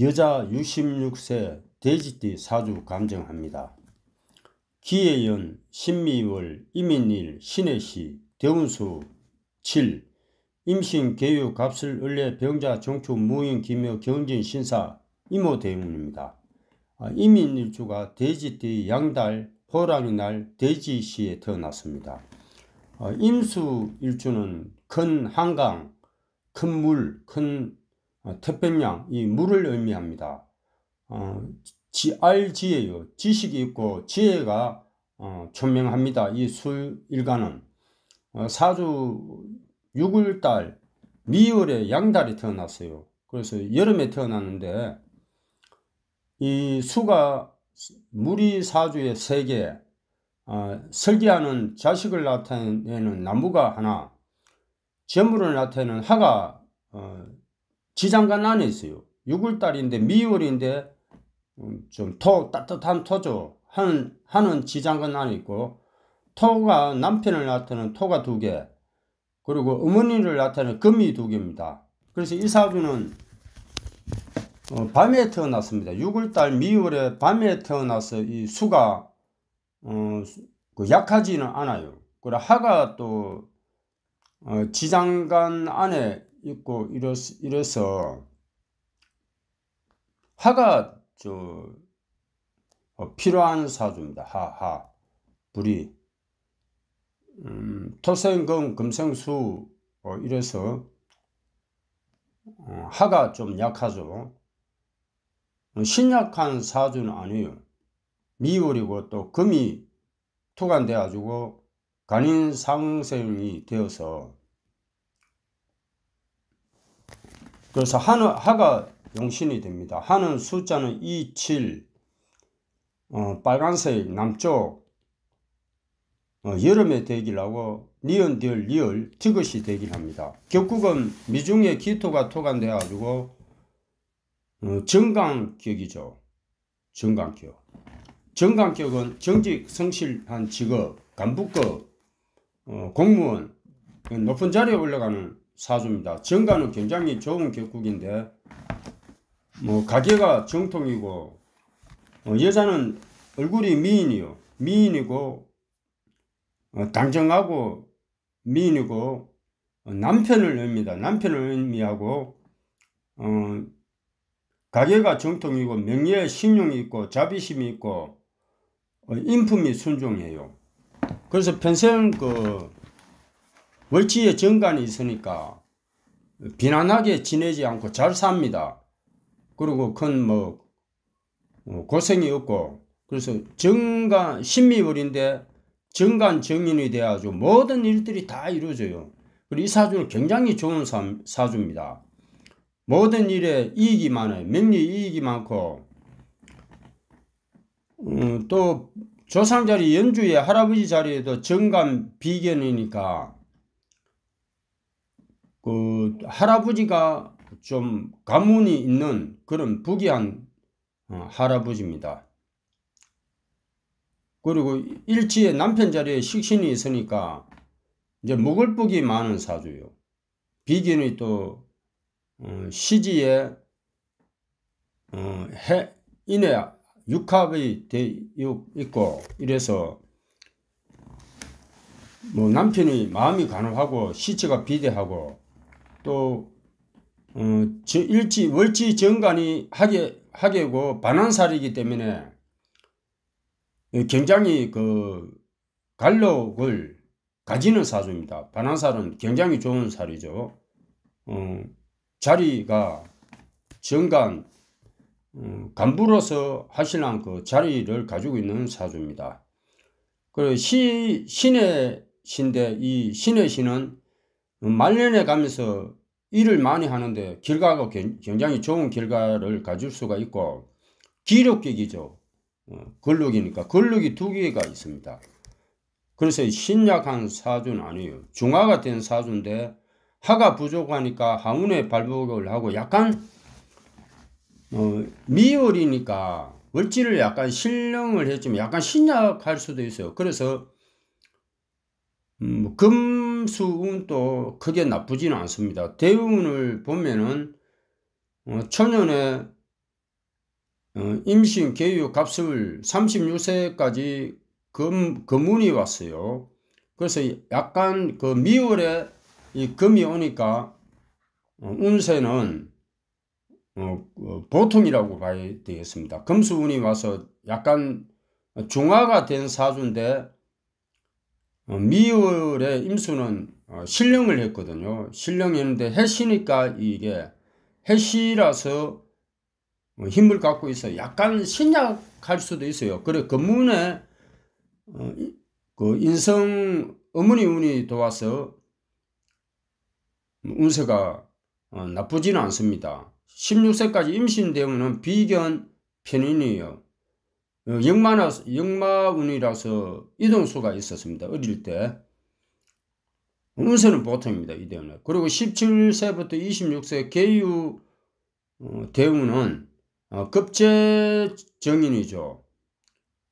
여자 66세 돼지띠 사주 감정합니다. 기예연, 신미월, 이민일, 신해시, 대운수 7, 임신, 개유, 갑술, 을례, 병자, 정초, 무인, 기묘, 경진, 신사, 이모 대운입니다. 아, 이민일주가 돼지띠 양달, 호랑이 날 돼지시에 태어났습니다. 아, 임수일주는 큰 한강, 큰 물, 큰 어, 태평양 이 물을 의미합니다. 어, GRG예요. 지식이 있고 지혜가 어, 촌명합니다. 이 술일가는 어, 사주 6월달 미월에 양달이 태어났어요. 그래서 여름에 태어났는데 이 수가 물이 사주의 세개 어, 설계하는 자식을 나타내는 나무가 하나, 재물을 나타내는 하가 어, 지장간 안에 있어요. 6월달인데 미월인데 음, 좀 토, 따뜻한 토죠. 한, 한은 지장간 안에 있고 토가 남편을 나타내는 토가 두 개, 그리고 어머니를 나타내는 금이 두 개입니다. 그래서 이 사주는 어, 밤에 태어났습니다. 6월달 미월에 밤에 태어나서 이 수가 어, 그 약하지는 않아요. 그래 하가 또 어, 지장간 안에 있고 이래, 이래서 화가저 어, 필요한 사주입니다. 하하 불이 음, 토생금 금생수 어, 이래서 어, 하가 좀 약하죠. 신약한 사주는 아니에요. 미월이고 또 금이 투간돼가지고 간인 상생이 되어서 그래서 하 하가 용신이 됩니다. 하는 숫자는 2, 7 어, 빨간색 남쪽 어, 여름의 대기라고 니은디얼 리얼 티것이 되긴 합니다. 격국은 미중의 기토가 토관돼가지고 어, 정강격이죠. 정강격. 정강격은 정직 성실한 직업, 간부급, 어, 공무원, 높은 자리에 올라가는 사줍니다. 정가는 굉장히 좋은 격국인데 뭐 가게가 정통이고 어, 여자는 얼굴이 미인이요. 미인이고 어, 당정하고 미인이고 어, 남편을 의미합니다. 남편을 의미하고 어, 가게가 정통이고 명예에 신용이 있고 자비심이 있고 어, 인품이 순종해요. 그래서 평생 그 월치에 정관이 있으니까 비난하게 지내지 않고 잘 삽니다. 그리고 큰뭐 어, 고생이 없고 그래서 정관 신미월인데 정관 정인이 돼가지고 모든 일들이 다 이루어져요. 그리고 이 사주는 굉장히 좋은 사, 주입니다 모든 일에 이익이 많아요. 명리 이익이 많고 음, 또 조상 자리 연주에 할아버지 자리에도 정관 비견이니까 그 할아버지가 좀 가문이 있는 그런 부귀한 어, 할아버지입니다. 그리고 일치에 남편 자리에 식신이 있으니까 이제 무글복이 많은 사주요. 비견이 또 어, 시지에 어, 해 인에 육합이 되 있고 이래서 뭐 남편이 마음이 가혹하고 시체가 비대하고 또 어, 일지 월지 정관이 하게 하게고 반환살이기 때문에 굉장히 그 갈록을 가지는 사주입니다. 반환살은 굉장히 좋은 살이죠. 어, 자리가 정관 어, 간부로서 하시는 그 자리를 가지고 있는 사주입니다. 그시 신의 신데 이 신의 신은 말년에 가면서 일을 많이 하는데 결과가 굉장히 좋은 결과를 가질 수가 있고 기록격이죠. 근록이니까 어, 근록이 두 개가 있습니다. 그래서 신약한 사준 아니에요. 중화가 된 사주인데 하가 부족하니까 하운의 발복을 하고 약간 어, 미월이니까 을지를 약간 신령을 했지만 약간 신약할 수도 있어요. 그래서 음, 뭐 금 음수음 도 크게 나쁘지는 않습니다. 대부분을 보면은 어, 초년에 어, 임신 계유 갑술 36세까지 금, 금운이 왔어요. 그래서 약간 그 미월에 이 금이 오니까 어, 운세는 어, 어, 보통이라고 봐야 되겠습니다. 금수운이 와서 약간 중화가 된 사주인데 어, 미을의 임수는 신령을 어, 했거든요. 신령했는데 해시니까 이게 해시라서 어, 힘을 갖고 있어 약간 신약할 수도 있어요. 그래 근문에 그, 그 인성 어머니 운이 도와서 운세가 나쁘지는 않습니다. 16세까지 임신되면 비견 편인이에요. 어, 영마나, 영마운이라서 이동수가 있었습니다. 어릴 때. 운세는 보통입니다. 이대운은. 그리고 17세부터 26세 개유 어, 대운은 어, 급제정인이죠.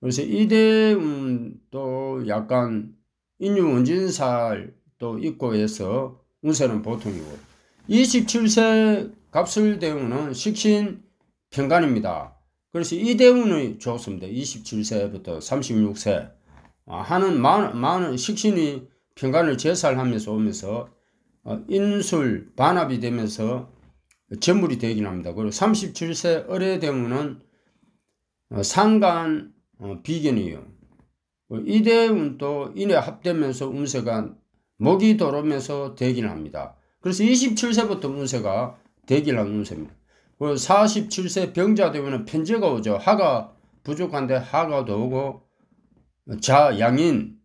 그래서 이대운도 약간 인유원진살도 있고 해서 운세는 보통이고 27세 갑술대운은 식신 평간입니다. 그래서 이대운의 좋습니다. 27세부터 36세 아, 하는 많은, 식신이 평간을 제살하면서 오면서 어, 인술 반합이 되면서 전물이 되긴 합니다. 그리고 37세 어뢰대문은 어, 상간 어, 비견이에요. 이대운 또 인에 합되면서 운세가 목이 돌으면서 되긴 합니다. 그래서 27세부터 운세가 되기를한 운세입니다. 그 47세 병자 되면 편제가 오죠. 하가 부족한데 하가도 오고 자 양인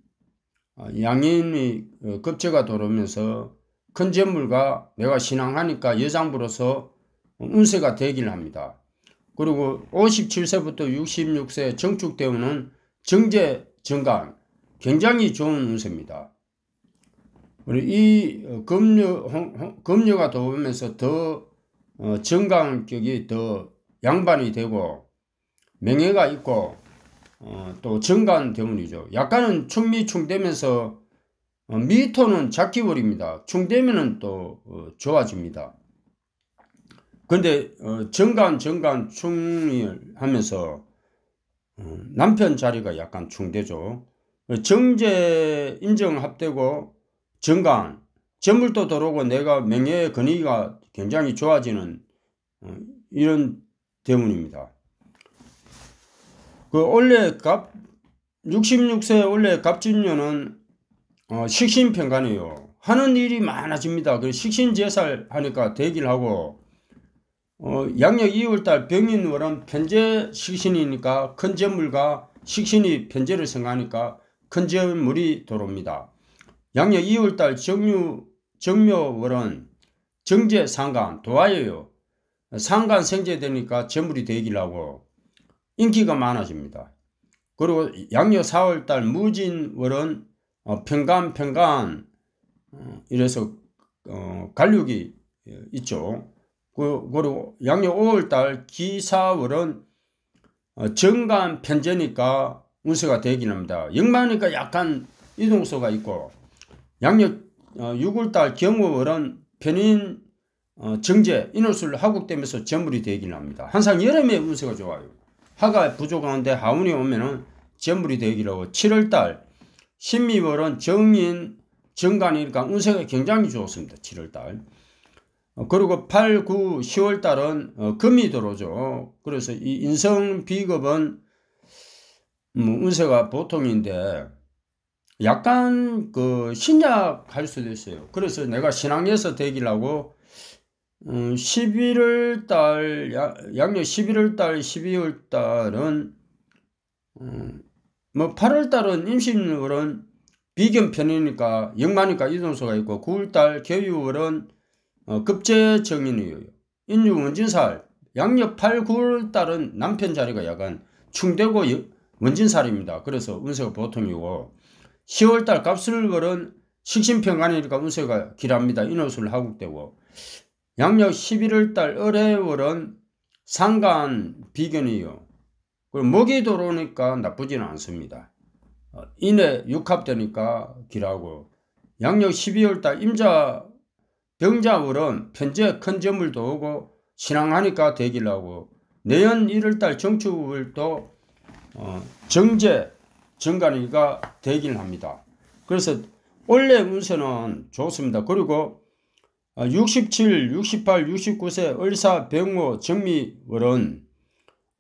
아, 양인이 어, 급제가 돌아오면서 큰 재물과 내가 신앙하니까 여장부로서 운세가 되길 합니다. 그리고 57세부터 66세 정축되우는 정제 정강 굉장히 좋은 운세입니다. 우리 이 어, 금료 금료가 도우면서 더 어, 정강격이 더 양반이 되고 명예가 있고 어, 또정간 때문이죠. 약간은 충미 충되면서 어, 미토는 작기월입니다. 충되면은 또 좋아집니다. 근데 정간정간 충을 하면서 남편 자리가 약간 충대죠 정제 인정합되고 정간 전물도 들어오고 내가 명예의 권위가 굉장히 좋아지는 어, 이런 때문입니다. 그 원래 갑 66세 원래 갑진년은 어, 식신평간이요 하는 일이 많아집니다. 그 식신제살 하니까 대기를 하고 어, 양력 2월달 병인월은 편제 식신이니까 큰 재물과 식신이 편제를 생각하니까 큰 재물이 들어옵니다. 양력 2월달 정유 정묘월은 정제 상관 도와요. 상관 생제되니까 전물이 되길하고 인기가 많아집니다. 그리고 양력 4월달 무진월은 어, 평간 평간 어, 이래서 어, 갈육이 있죠. 그, 그리고 양력 5월달 기사월은 어, 정간 편제니까 운세가 되긴 합니다. 영마니까 약간 이동소가 있고 양력 6월달 어, 경호월은 편인 어, 정제 인원술 하국되면서 전물이 되긴 합니다. 항상 여름에 운세가 좋아요. 하가 부족한데 하운이 오면은 전물이 되기로 고 7월달 신미월은 정인 정관이니까 운세가 굉장히 좋습니다. 7월달 어, 그리고 8, 9, 10월달은 금이 들어오죠. 그래서 이 인성 비급은 음, 운세가 보통인데 약간 그 신약할 수도 있어요. 그래서 내가 신앙에서 되기라고 음, 11월 달 양력 11월 달 12월 달은 음, 뭐 8월 달은 임신월은 비견 편이니까 영마니까 이동수가 있고 9월 달 개유월은 어, 급제정인이에요. 인유 원진살 양력 8, 9월 달은 남편 자리가 약간 충되고 원진살입니다. 그래서 운세가 보통이고 10월달 값을 걸은 식신평안이니까 운세가 길합니다. 인호술 하국되고 양력 11월달 을해월은 상간 비견이요. 그리고 목이 들어오니까 나쁘지는 않습니다. 인해 육합되니까 길하고 양력 12월달 임자 병자월은 편제 큰점을도 오고 신앙하니까 되길라고 내년 1월달 정축월도 어, 정제 정관이가 되긴 합니다. 그래서 원래 운세는 좋습니다. 그리고 67, 68, 69세 을사, 병호, 정미월은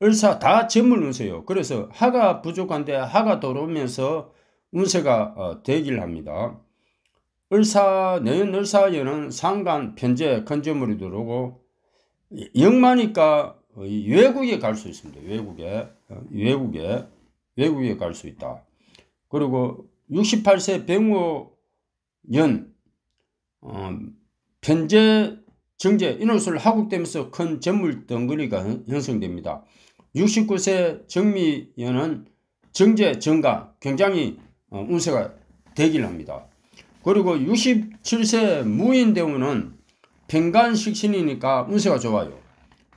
을사 다 젊은 운세요. 그래서 하가 부족한데 하가 돌아오면서 운세가 되기 어, 합니다. 을사, 내연 을사에는 상간, 편제, 건재물이 들어오고 영마니까 어, 외국에 갈 수 있습니다. 외국에. 어, 외국에. 외국에 갈 수 있다. 그리고 68세 병호년 어, 편제 정제 인원수를 하국되면서 큰 전물 덩그리가 형성됩니다. 69세 정미연은 정제 증가 굉장히 어, 운세가 되기를 합니다. 그리고 67세 무인대우는 평간 식신이니까 운세가 좋아요.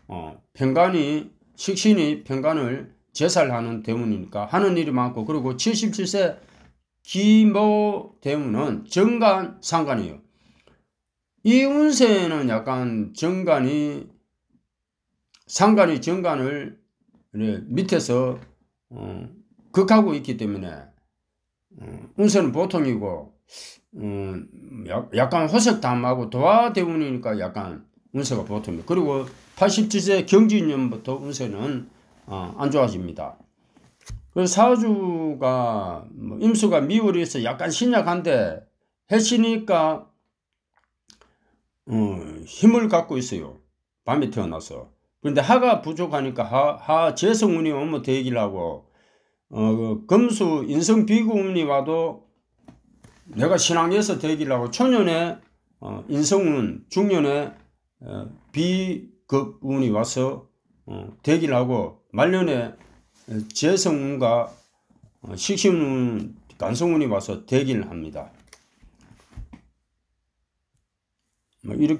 어, 평간이 식신이 평간을 제사를 하는 대문이니까 하는 일이 많고 그리고 77세 기모 대문은 정관 상관이에요. 이 운세는 약간 정관이 상관이 정관을 밑에서 어, 극하고 있기 때문에 어, 운세는 보통이고 어, 약간 호색담하고 도화대운이니까 약간 운세가 보통이에요. 그리고 87세 경지년부터 운세는 어, 안 좋아집니다. 그래서 사주가 뭐 임수가 미월이어서 약간 신약한데 해치니까 어, 힘을 갖고 있어요. 밤에 태어나서. 그런데 하가 부족하니까 하, 하 재성운이 오면 대기라고 어, 그 금수 인성 비구운이 와도 내가 신앙에서 대기라고 초년에 어, 인성운 중년에 어, 비급운이 와서 어, 대기를 하고 말년에 어, 재성운과 식신운, 어, 간성운이 와서 대기를 합니다. 뭐 이렇게